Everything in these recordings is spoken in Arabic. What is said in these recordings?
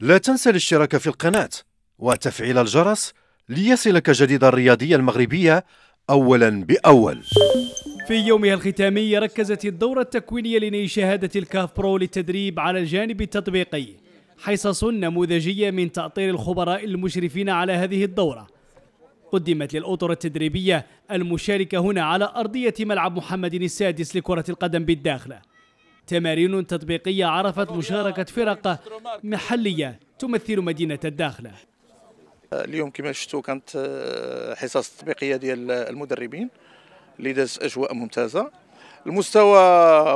لا تنسى الاشتراك في القناة وتفعيل الجرس ليصلك جديد الرياضية المغربية أولا بأول في يومها الختامي ركزت الدورة التكوينية لنيل شهادة الكاف برو للتدريب على الجانب التطبيقي حصص نموذجية من تأطير الخبراء المشرفين على هذه الدورة قدمت للأطر التدريبية المشاركة هنا على أرضية ملعب محمد السادس لكرة القدم بالداخلة تمارين تطبيقية عرفت مشاركة فرق محلية تمثل مدينة الداخلة اليوم كما شفتوا كانت آه، حصص تطبيقية ديال المدربين اللي دازت أجواء ممتازة المستوى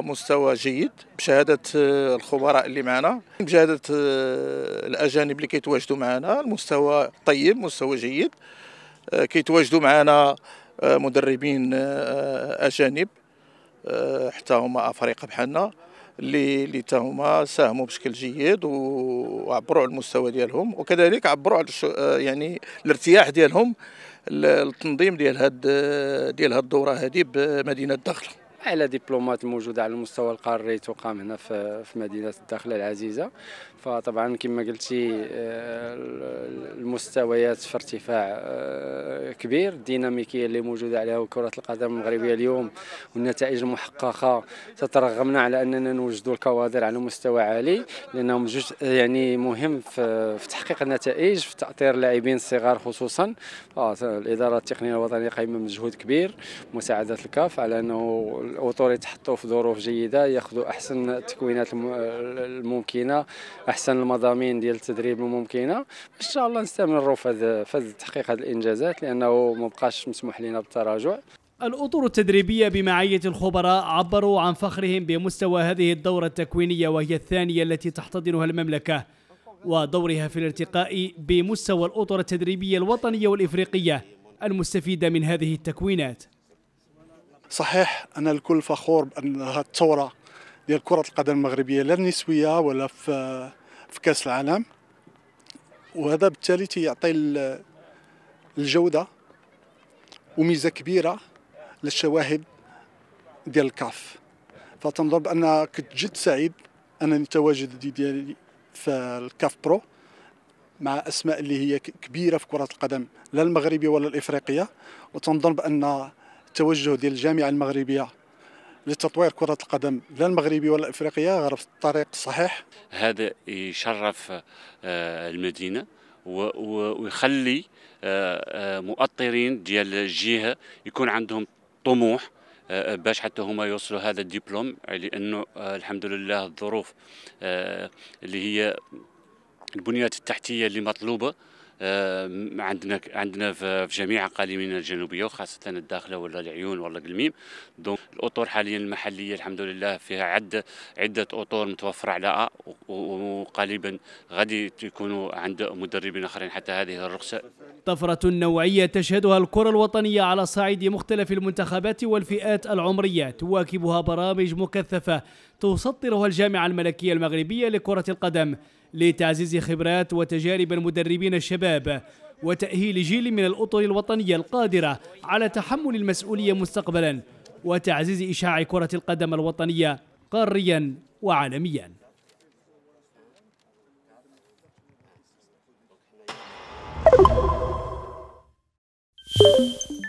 مستوى جيد بشهادة آه، الخبراء اللي معنا بشهادة آه، الأجانب اللي كيتواجدوا معنا المستوى طيب مستوى جيد كيتواجدوا معنا مدربين أجانب حتى هما أفريقيا بحالنا اللي اللي تا هما ساهموا بشكل جيد وعبروا على المستوى ديالهم وكذلك عبروا على آه، يعني الارتياح ديالهم للتنظيم ديال هاد ديال هاد الدوره هذه بمدينه دخله على دبلومات موجوده على المستوى القاري تقام هنا في مدينه الداخله العزيزه فطبعا كما قلتي آه، المستويات في ارتفاع آه، كبير الديناميكيه اللي موجوده عليها كره القدم المغربيه اليوم والنتائج المحققه تترغمنا على اننا نوجدوا الكوادر على مستوى عالي لانهم جزء يعني مهم في تحقيق النتائج في تاطير اللاعبين الصغار خصوصا آه، الاداره التقنيه الوطنيه قايمه بمجهود كبير مساعده الكاف على انه الاطور يتحطوا في ظروف جيده ياخذوا احسن التكوينات الممكنه احسن المضامين ديال التدريب الممكنه ان شاء الله نستمروا في هذا تحقيق هذه الانجازات لانه ما بقاش مسموح لنا بالتراجع الأطر التدريبية بمعية الخبراء عبروا عن فخرهم بمستوى هذه الدورة التكوينية وهي الثانية التي تحتضنها المملكة ودورها في الارتقاء بمستوى الأطر التدريبية الوطنية والإفريقية المستفيدة من هذه التكوينات صحيح ان الكل فخور بان الثوره ديال كره القدم المغربيه لا النسويه ولا في في كاس العالم وهذا بالتالي تيعطي الجوده وميزه كبيره للشواهد ديال الكاف فتنظر بان كنت جد سعيد انني تواجد دي ديالي في الكاف برو مع اسماء اللي هي كبيره في كره القدم لا المغربيه ولا الافريقيه وتنظن بان التوجه ديال الجامعه المغربيه لتطوير كرة القدم لا المغربية ولا الإفريقية غير في الطريق الصحيح هذا يشرف آه، المدينة ويخلي آه، آه، مؤطرين ديال الجهة يكون عندهم طموح باش حتى هما يوصلوا هذا الدبلوم لأنه الحمد لله الظروف اللي هي البنيات التحتية اللي مطلوبة آه، عندنا عندنا في جميع اقاليمنا الجنوبيه وخاصه الداخله ولا العيون ولا قلميم دونك الاطور حاليا المحليه الحمد لله فيها عده عده اطور متوفره على وقريبا غادي تكونوا عند مدربين اخرين حتى هذه الرخصه طفره نوعيه تشهدها الكره الوطنيه على صعيد مختلف المنتخبات والفئات العمريه تواكبها برامج مكثفه تسطرها الجامعه الملكيه المغربيه لكره القدم لتعزيز خبرات وتجارب المدربين الشباب وتأهيل جيل من الأطر الوطنية القادرة على تحمل المسؤولية مستقبلا وتعزيز إشاع كرة القدم الوطنية قاريا وعالميا Thank you.